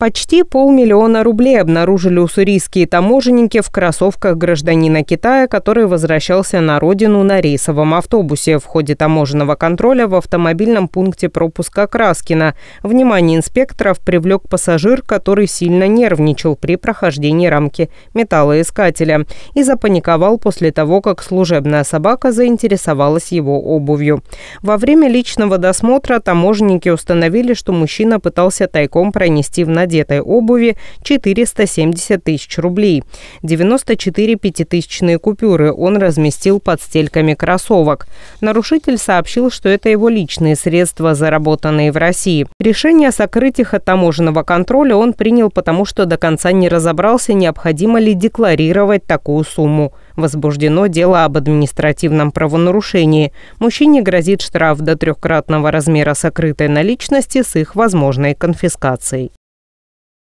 Почти полмиллиона рублей обнаружили уссурийские таможенники в кроссовках гражданина Китая, который возвращался на родину на рейсовом автобусе в ходе таможенного контроля в автомобильном пункте пропуска Краскина. Внимание инспекторов привлек пассажир, который сильно нервничал при прохождении рамки металлоискателя и запаниковал после того, как служебная собака заинтересовалась его обувью. Во время личного досмотра таможенники установили, что мужчина пытался тайком пронести в надежду задетой обуви 470 тысяч рублей. 94 пятитысячные купюры он разместил под стельками кроссовок. Нарушитель сообщил, что это его личные средства, заработанные в России. Решение о сокрытии от таможенного контроля он принял потому, что до конца не разобрался, необходимо ли декларировать такую сумму. Возбуждено дело об административном правонарушении. Мужчине грозит штраф до трехкратного размера сокрытой наличности с их возможной конфискацией.